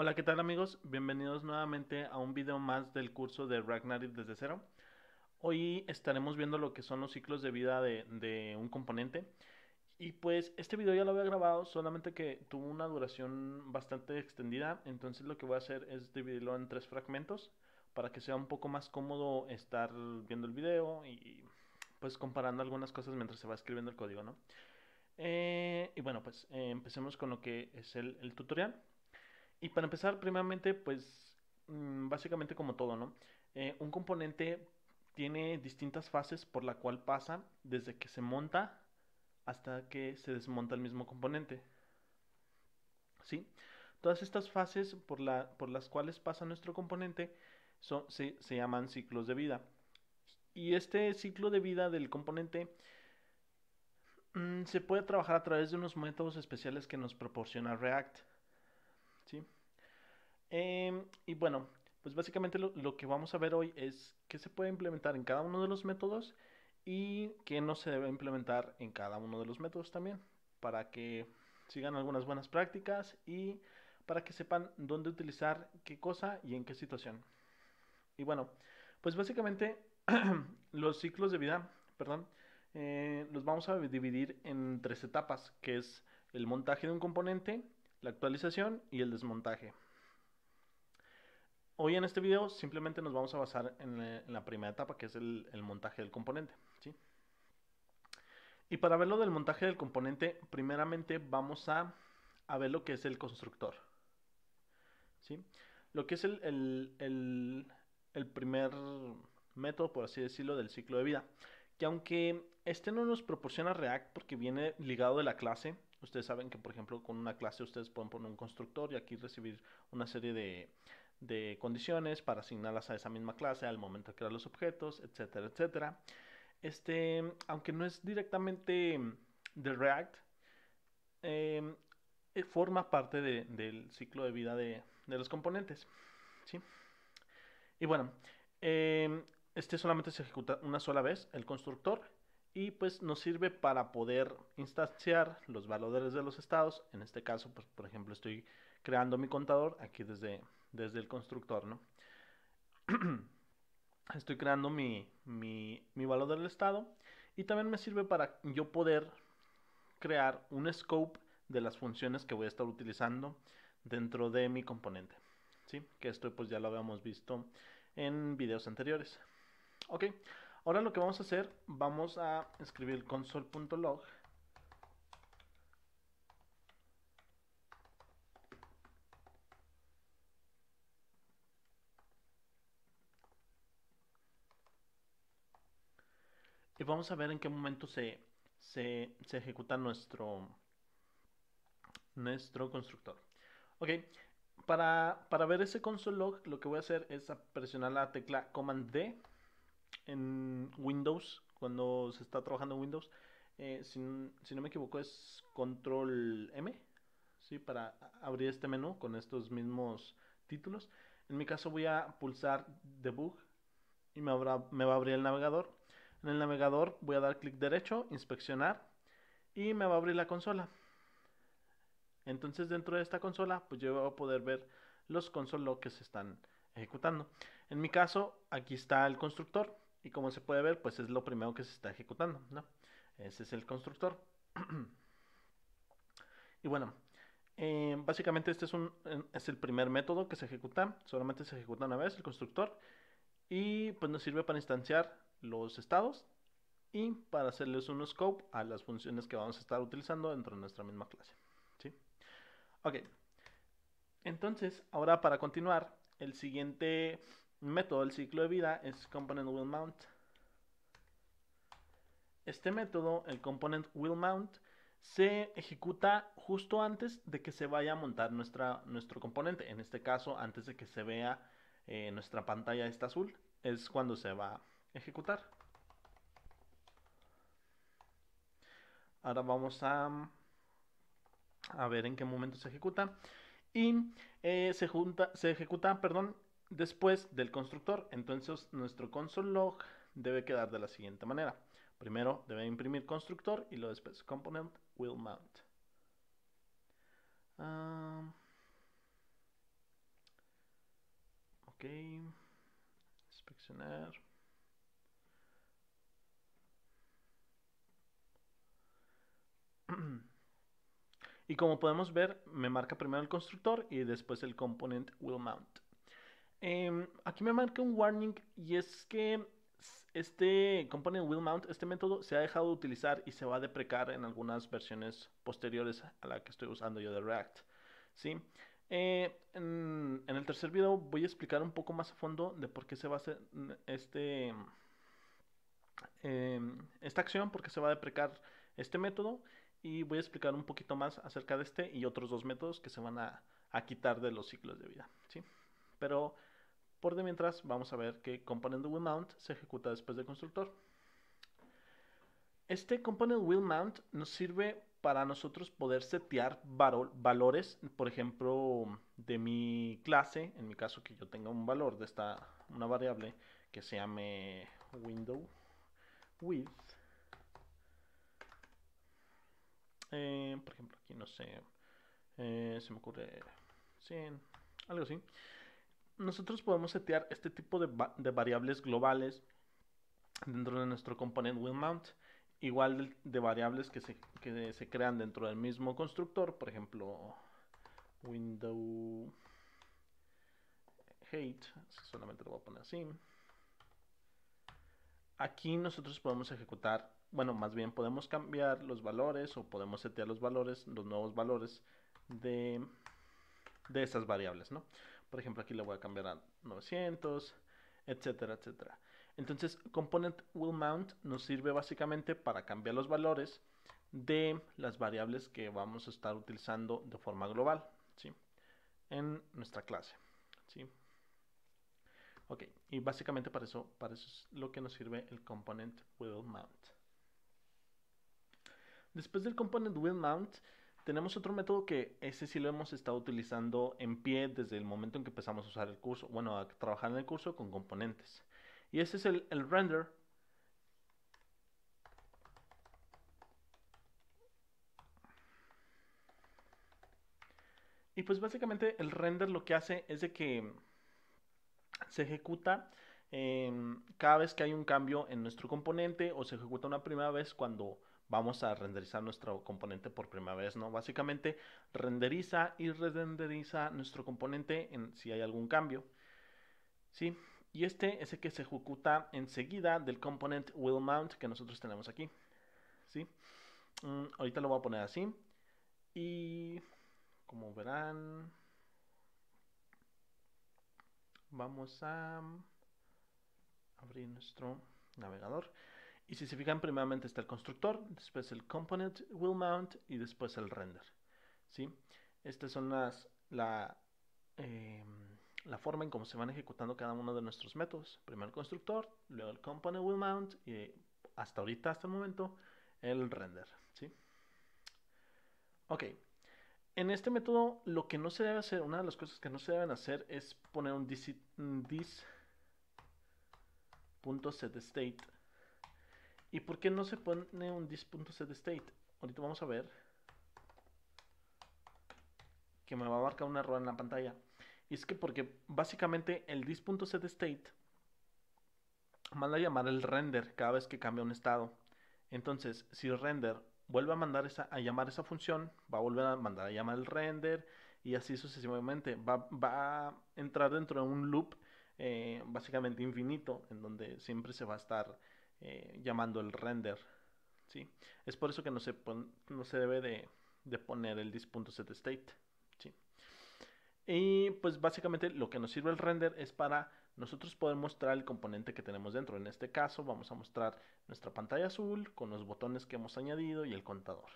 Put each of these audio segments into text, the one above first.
Hola, ¿qué tal amigos? Bienvenidos nuevamente a un video más del curso de Ragnarok desde cero. Hoy estaremos viendo lo que son los ciclos de vida de, un componente. Y pues este video ya lo había grabado, solamente que tuvo una duración bastante extendida. Entonces lo que voy a hacer es dividirlo en tres fragmentos para que sea un poco más cómodo estar viendo el video y pues comparando algunas cosas mientras se va escribiendo el código, ¿no? Eh, y bueno, pues eh, empecemos con lo que es el tutorial. Y para empezar, primeramente, pues mm, básicamente como todo, ¿no? Eh, un componente tiene distintas fases por la cual pasa desde que se monta hasta que se desmonta el mismo componente. ¿Sí? Todas estas fases por, por las cuales pasa nuestro componente se, llaman ciclos de vida. Y este ciclo de vida del componente mm, se puede trabajar a través de unos métodos especiales que nos proporciona React. Em, y bueno, pues básicamente lo, que vamos a ver hoy es qué se puede implementar en cada uno de los métodos y qué no se debe implementar en cada uno de los métodos también, para que sigan algunas buenas prácticas y para que sepan dónde utilizar qué cosa y en qué situación. Y bueno, pues básicamente los ciclos de vida, perdón, eh, los vamos a dividir en tres etapas, que es el montaje de un componente, la actualización y el desmontaje hoy en este video simplemente nos vamos a basar en, eh, la, primera etapa, que es el, montaje del componente. Y para ver lo del montaje del componente, primeramente vamos a, ver lo que es el constructor. ¿sí? Lo que es el, el, primer método, por así decirlo, del ciclo de vida. Que aunque este no nos proporciona React porque viene ligado de la clase, ustedes saben que, por ejemplo, con una clase ustedes pueden poner un constructor y aquí recibir una serie de, de condiciones para asignarlas a esa misma clase al momento de crear los objetos, etcétera, etcétera. Este, aunque no es directamente de React, em, eh, forma parte del ciclo de vida de, los componentes. ¿sí? Y bueno, em, este solamente se ejecuta una sola vez, el constructor, y pues nos sirve para poder instanciar los valores de los estados. En este caso, pues por ejemplo, estoy creando mi contador aquí desde, desde el constructor, ¿no? Estoy creando mi, valor del estado y también me sirve para yo poder crear un scope de las funciones que voy a estar utilizando dentro de mi componente. ¿sí? Que esto pues ya lo habíamos visto en videos anteriores. Ok, ahora lo que vamos a hacer, vamos a escribir console.log Y vamos a ver en qué momento se, se, ejecuta nuestro, nuestro constructor. Ok, para, ver ese console log lo que voy a hacer es presionar la tecla Command D en Windows, cuando se está trabajando en Windows. Eh, si, si, no me equivoco es Control M, ¿sí? para abrir este menú con estos mismos títulos. En mi caso voy a pulsar Debug y me, me va a abrir el navegador en el navegador voy a dar clic derecho, inspeccionar y me va a abrir la consola. Entonces dentro de esta consola pues yo voy a poder ver los console que se están ejecutando. En mi caso aquí está el constructor y como se puede ver pues es lo primero que se está ejecutando. Ese es el constructor. y bueno, eh, básicamente este es, un, eh, es el primer método que se ejecuta. Solamente se ejecuta una vez el constructor y pues nos sirve para instanciar los estados y para hacerles un scope a las funciones que vamos a estar utilizando dentro de nuestra misma clase. ¿sí? Ok, entonces ahora para continuar, el siguiente método del ciclo de vida es component will mount. Este método, el component will mount, se ejecuta justo antes de que se vaya a montar nuestra, nuestro componente, en este caso antes de que se vea eh, nuestra pantalla está azul, es cuando se va a ejecutar. Ahora vamos a, a ver en qué momento se ejecuta. Y eh, se, ejecuta perdón, después del constructor. Entonces nuestro console log debe quedar de la siguiente manera. Primero debe imprimir constructor y luego después component will mount. Ah, Ok. Inspeccionar. Y como podemos ver, me marca primero el constructor y después el component will mount. Em, aquí me marca un warning y es que este component will mount, este método se ha dejado de utilizar y se va a deprecar en algunas versiones posteriores a la que estoy usando yo de React. ¿sí? Eh, en, el tercer video voy a explicar un poco más a fondo de por qué se va a hacer mm, este, em, esta acción, por qué se va a deprecar este método y voy a explicar un poquito más acerca de este y otros dos métodos que se van a, quitar de los ciclos de vida. Pero por de mientras vamos a ver que component will se ejecuta después del constructor. Este component will nos sirve para nosotros poder setear valores, por ejemplo, de mi clase, en mi caso que yo tenga un valor de esta, una variable que se llame window width. Eh, por ejemplo, aquí no sé, eh, se me ocurre 100, algo así. Nosotros podemos setear este tipo de, variables globales dentro de nuestro component WinMount. mount igual de variables que se, crean dentro del mismo constructor, por ejemplo, window hate, solamente lo voy a poner así. Aquí nosotros podemos ejecutar, bueno, más bien podemos cambiar los valores o podemos setear los valores, los nuevos valores de, de esas variables, ¿no? Por ejemplo, aquí le voy a cambiar a 900, etcétera, etcétera. Entonces, component will mount nos sirve básicamente para cambiar los valores de las variables que vamos a estar utilizando de forma global ¿sí? en nuestra clase. Ok, y básicamente para eso, para eso es lo que nos sirve el component will mount. Después del component will mount, tenemos otro método que ese sí lo hemos estado utilizando en pie desde el momento en que empezamos a usar el curso, bueno, a trabajar en el curso con componentes. Y ese es el, el render. Y pues básicamente el render lo que hace es de que se ejecuta em, cada vez que hay un cambio en nuestro componente o se ejecuta una primera vez cuando vamos a renderizar nuestro componente por primera vez, ¿no? Básicamente renderiza y renderiza nuestro componente en, si hay algún cambio, ¿sí? Y este es el que se ejecuta enseguida del component will mount que nosotros tenemos aquí. ¿sí? Mm, ahorita lo voy a poner así. Y como verán, vamos a abrir nuestro navegador. Y si se fijan, primeramente está el constructor, después el component will mount y después el render. ¿sí? Estas son las... La, em, la forma en cómo se van ejecutando cada uno de nuestros métodos. Primero el constructor, luego el component will mount y hasta ahorita, hasta el momento, el render. ¿sí? Ok, en este método lo que no se debe hacer, una de las cosas que no se deben hacer es poner un dis.setState. ¿Y por qué no se pone un dis.setState? Ahorita vamos a ver que me va a abarcar un error en la pantalla. Y es que porque básicamente el state manda a llamar el render cada vez que cambia un estado. Entonces, si el render vuelve a mandar esa, a llamar esa función, va a volver a mandar a llamar el render y así sucesivamente. Va, a entrar dentro de un loop eh, básicamente infinito, en donde siempre se va a estar eh, llamando el render. ¿sí? Es por eso que no se, no se debe de, poner el dis.setState. Y pues básicamente lo que nos sirve el render es para nosotros poder mostrar el componente que tenemos dentro. En este caso vamos a mostrar nuestra pantalla azul con los botones que hemos añadido y el contador.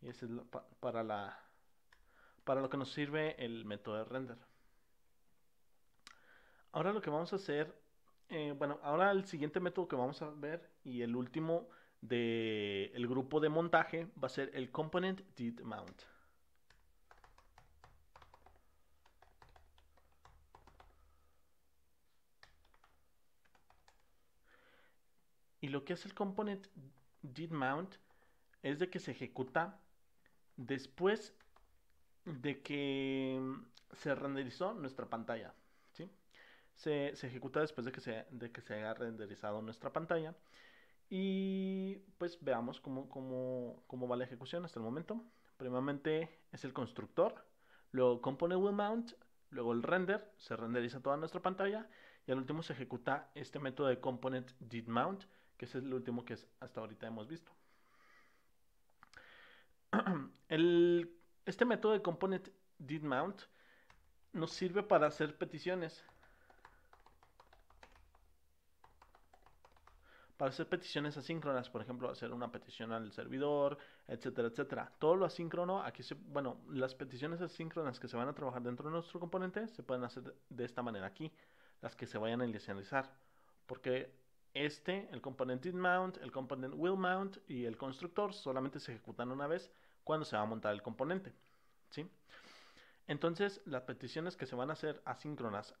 Y ese es para, lo que nos sirve el método de render. Ahora lo que vamos a hacer, eh, bueno, ahora el siguiente método que vamos a ver y el último del grupo de montaje va a ser el component did mount. Y lo que hace el component did mount es de que se ejecuta después de que mm, se renderizó nuestra pantalla. ¿sí? Se, ejecuta después de que, se, de que se haya renderizado nuestra pantalla. Y pues veamos cómo, va la ejecución hasta el momento. Primeramente es el constructor, luego component will mount, luego el render, se renderiza toda nuestra pantalla y al último se ejecuta este método de component did mount que es el último que hasta ahorita hemos visto. este método de component did mount nos sirve para hacer peticiones. Para hacer peticiones asíncronas, por ejemplo, hacer una petición al servidor, etcétera, etcétera. Todo lo asíncrono, aquí se, bueno, las peticiones asíncronas que se van a trabajar dentro de nuestro componente se pueden hacer de esta manera aquí, las que se vayan a inicializar. Porque este, el component did mount, el component will mount y el constructor solamente se ejecutan una vez cuando se va a montar el componente. ¿sí? Entonces, las peticiones que se van a hacer asíncronas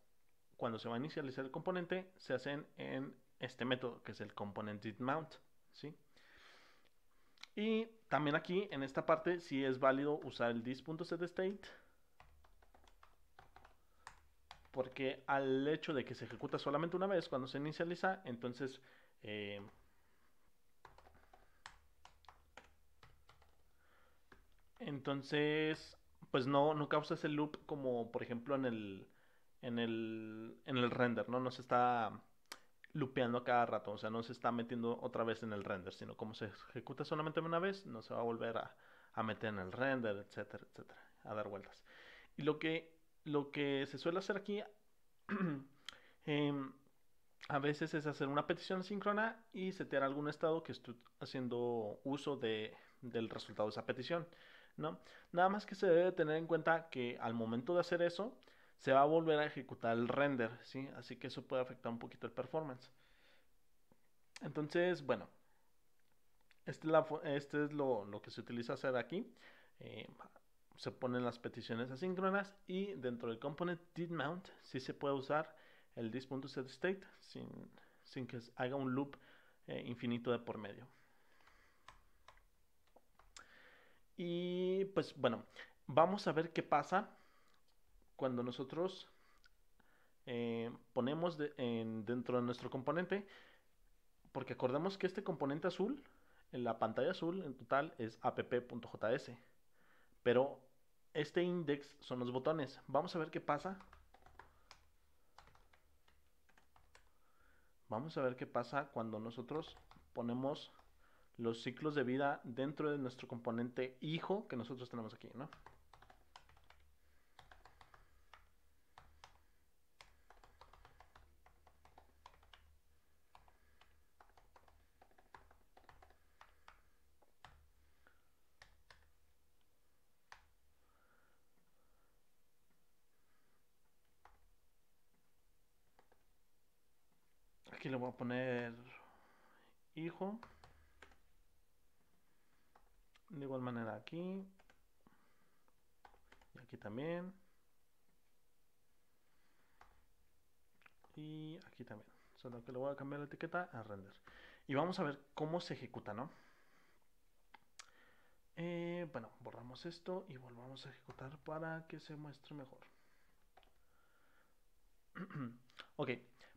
cuando se va a inicializar el componente se hacen en este método que es el component did mount. ¿sí? Y también aquí en esta parte sí es válido usar el this.setState porque al hecho de que se ejecuta solamente una vez cuando se inicializa, entonces eh, entonces pues no, no causa ese loop como por ejemplo en el en el, render, ¿no? No se está a cada rato, o sea, no se está metiendo otra vez en el render, sino como se ejecuta solamente una vez, no se va a volver a, a meter en el render, etcétera, etcétera, a dar vueltas. Y lo que lo que se suele hacer aquí em, a veces es hacer una petición síncrona y setear algún estado que esté haciendo uso de, del resultado de esa petición. ¿no? Nada más que se debe tener en cuenta que al momento de hacer eso se va a volver a ejecutar el render, ¿sí? así que eso puede afectar un poquito el performance. Entonces, bueno, este es, este lo, que se utiliza hacer aquí. Eh, se ponen las peticiones asíncronas y dentro del component did mount sí se puede usar el this.setState sin, sin que haga un loop eh, infinito de por medio. Y pues bueno, vamos a ver qué pasa cuando nosotros eh, ponemos dentro de nuestro componente, porque acordemos que este componente azul, en la pantalla azul en total es app.js, pero este index son los botones. Vamos a ver qué pasa. Vamos a ver qué pasa cuando nosotros ponemos los ciclos de vida dentro de nuestro componente hijo que nosotros tenemos aquí, ¿no? le voy a poner hijo. De igual manera aquí. Y aquí también. Y aquí también. Solo que le voy a cambiar la etiqueta a render. Y vamos a ver cómo se ejecuta, ¿no? Eh, bueno, borramos esto y volvamos a ejecutar para que se muestre mejor. ok.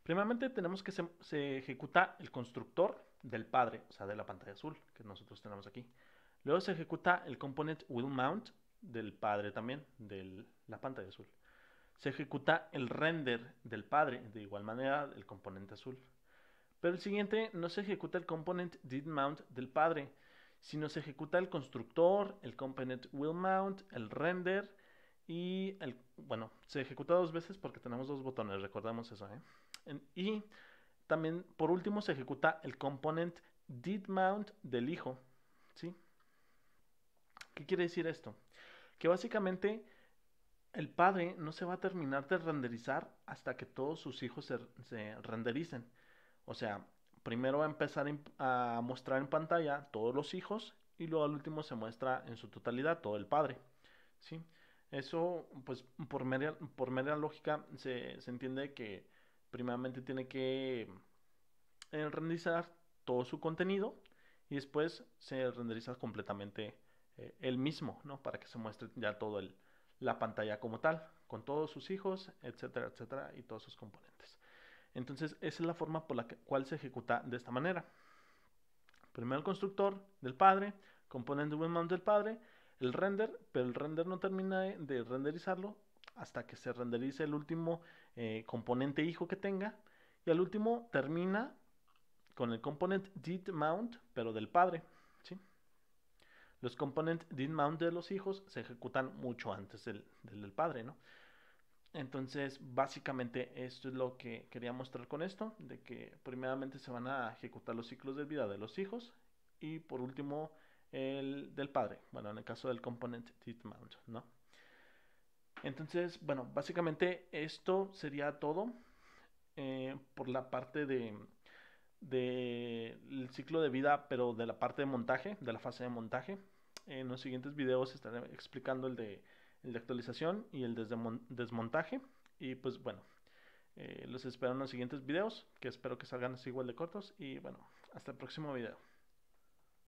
Primeramente tenemos que se, ejecuta el constructor del padre, o sea, de la pantalla azul que nosotros tenemos aquí. Luego se ejecuta el component will mount del padre también, de la pantalla azul. Se ejecuta el render del padre, de igual manera, el componente azul. Pero el siguiente no se ejecuta el component did mount del padre, sino se ejecuta el constructor, el component will mount, el render y el, bueno, se ejecuta dos veces porque tenemos dos botones, recordamos eso, ¿eh? Y también, por último, se ejecuta el component didMount del hijo. ¿sí? ¿Qué quiere decir esto? Que básicamente el padre no se va a terminar de renderizar hasta que todos sus hijos se, rendericen. O sea, primero va a empezar a mostrar en pantalla todos los hijos y luego al último se muestra en su totalidad todo el padre. ¿sí? Eso, pues, por mera, por lógica se, se entiende que primeramente tiene que eh, renderizar todo su contenido y después se renderiza completamente el eh, mismo, ¿no? Para que se muestre ya todo la pantalla como tal, con todos sus hijos, etcétera, etcétera, y todos sus componentes. Entonces, esa es la forma por la cual se ejecuta de esta manera. Primero el constructor del padre, componente WinMount del padre, el render, pero el render no termina de, de renderizarlo hasta que se renderice el último eh, componente hijo que tenga. Y al último termina con el component did mount, pero del padre. ¿sí? Los component did mount de los hijos se ejecutan mucho antes del, del, padre, ¿no? Entonces, básicamente esto es lo que quería mostrar con esto, de que primeramente se van a ejecutar los ciclos de vida de los hijos y por último el del padre, bueno, en el caso del component did mount, ¿no? Entonces, bueno, básicamente esto sería todo eh, por la parte de del ciclo de vida, pero de la parte de montaje, de la fase de montaje. En los siguientes videos estaré explicando el de, el de actualización y el de desmontaje. Y pues bueno, eh, los espero en los siguientes videos, que espero que salgan así igual de cortos. Y bueno, hasta el próximo video.